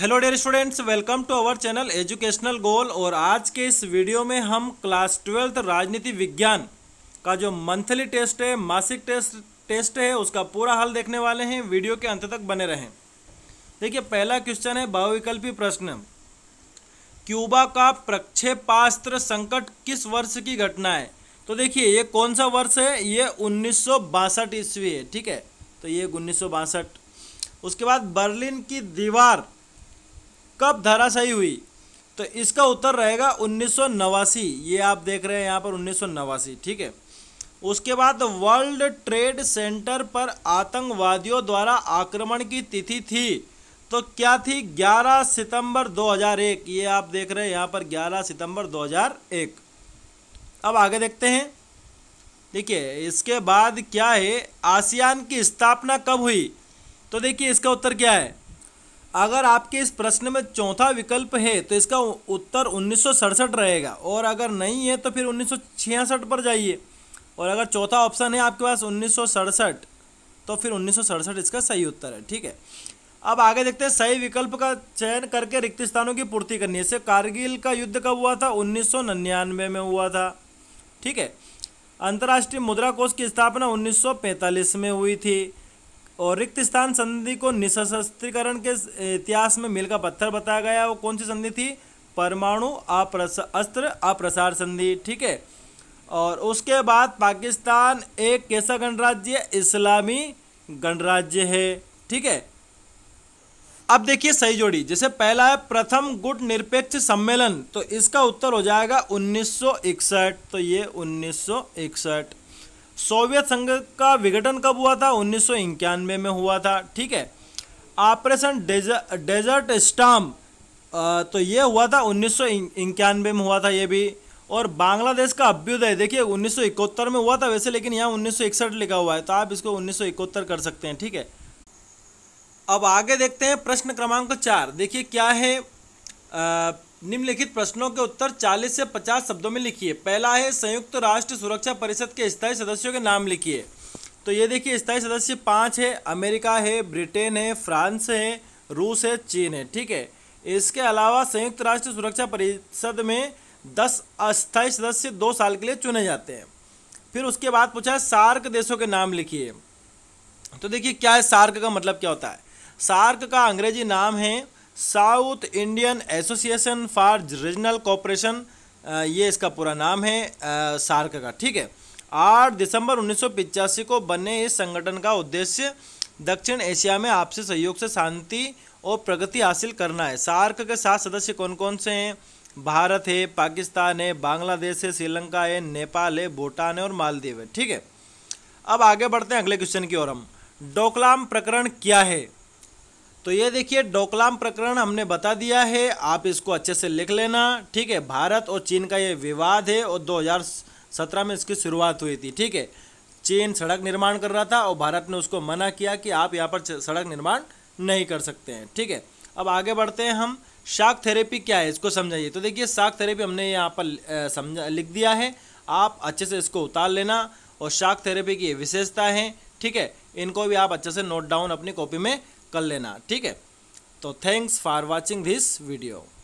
hello dear students welcome to our channel educational goal और आज के इस वीडियो में हम क्लास ट्वेल्थ राजनीति विज्ञान का जो मंथली टेस्ट है मासिक टेस्ट टेस्ट है उसका पूरा हल देखने वाले हैं वीडियो के अंत तक बने रहें देखिए पहला क्वेश्चन है बहुविकल्पी प्रश्न क्यूबा का प्रक्षेपास्त्र संकट किस वर्ष की घटना है तो देखिए ये कौन सा वर्ष है ये उन्नीस ईस्वी है ठीक है तो ये उन्नीस उसके बाद बर्लिन की दीवार कब धराशायी हुई तो इसका उत्तर रहेगा उन्नीस ये आप देख रहे हैं यहाँ पर उन्नीस ठीक है उसके बाद वर्ल्ड ट्रेड सेंटर पर आतंकवादियों द्वारा आक्रमण की तिथि थी तो क्या थी 11 सितंबर 2001 ये आप देख रहे हैं यहाँ पर 11 सितंबर 2001 अब आगे देखते हैं देखिए इसके बाद क्या है आसियान की स्थापना कब हुई तो देखिए इसका उत्तर क्या है अगर आपके इस प्रश्न में चौथा विकल्प है तो इसका उत्तर उन्नीस रहेगा और अगर नहीं है तो फिर उन्नीस पर जाइए और अगर चौथा ऑप्शन है आपके पास उन्नीस तो फिर उन्नीस इसका सही उत्तर है ठीक है अब आगे देखते हैं सही विकल्प का चयन करके रिक्त स्थानों की पूर्ति करनी है जैसे कारगिल का युद्ध कब हुआ था उन्नीस में हुआ था ठीक है अंतर्राष्ट्रीय मुद्रा कोष की स्थापना 1945 में हुई थी और रिक्त स्थान संधि को निशस्त्रीकरण के इतिहास में मिल का पत्थर बताया गया वो कौन सी संधि थी परमाणु अस्त्र अप्रसार संधि ठीक है और उसके बाद पाकिस्तान एक कैसा गणराज्य इस्लामी गणराज्य है ठीक है अब देखिए सही जोड़ी जैसे पहला है प्रथम गुट निरपेक्ष सम्मेलन तो इसका उत्तर हो जाएगा 1961 तो ये 1961 सोवियत संघ का विघटन कब हुआ था उन्नीस में हुआ था ठीक है ऑपरेशन डेजर्ट स्टाम तो ये हुआ था उन्नीस में हुआ था ये भी और बांग्लादेश का अभ्युदय देखिए उन्नीस में हुआ था वैसे लेकिन यहाँ उन्नीस लिखा हुआ है तो आप इसको उन्नीस कर सकते हैं ठीक है अब आगे देखते हैं प्रश्न क्रमांक चार देखिए क्या है आ, निम्नलिखित प्रश्नों के उत्तर 40 से 50 शब्दों में लिखिए पहला है संयुक्त राष्ट्र सुरक्षा परिषद के स्थायी सदस्यों के नाम लिखिए तो ये देखिए स्थायी सदस्य पाँच है अमेरिका है ब्रिटेन है फ्रांस है रूस है चीन है ठीक है इसके अलावा संयुक्त राष्ट्र सुरक्षा परिषद में दस अस्थायी सदस्य दो साल के लिए चुने जाते हैं फिर उसके बाद पूछा है सार्क देशों के नाम लिखिए तो देखिए क्या है सार्क का मतलब क्या होता है सार्क का अंग्रेजी नाम है south Indian association for regional cooperation ये इसका पूरा नाम है सार्क का ठीक है आठ दिसंबर उन्नीस को बने इस संगठन का उद्देश्य दक्षिण एशिया में आपसी सहयोग से शांति और प्रगति हासिल करना है सार्क के सात सदस्य कौन कौन से हैं भारत है पाकिस्तान है बांग्लादेश है श्रीलंका है नेपाल है भूटान है और मालदीव है ठीक है अब आगे बढ़ते हैं अगले क्वेश्चन की ओर हम डोकलाम प्रकरण क्या है तो ये देखिए डोकलाम प्रकरण हमने बता दिया है आप इसको अच्छे से लिख लेना ठीक है भारत और चीन का ये विवाद है और 2017 में इसकी शुरुआत हुई थी ठीक है चीन सड़क निर्माण कर रहा था और भारत ने उसको मना किया कि आप यहाँ पर सड़क निर्माण नहीं कर सकते हैं ठीक है अब आगे बढ़ते हैं हम शाक थेरेपी क्या है इसको समझाइए तो देखिए शाक थेरेपी हमने यहाँ पर समझा लिख दिया है आप अच्छे से इसको उतार लेना और शाक थेरेपी की विशेषता है ठीक है इनको भी आप अच्छे से नोट डाउन अपनी कॉपी में कर लेना ठीक है तो thanks for watching this video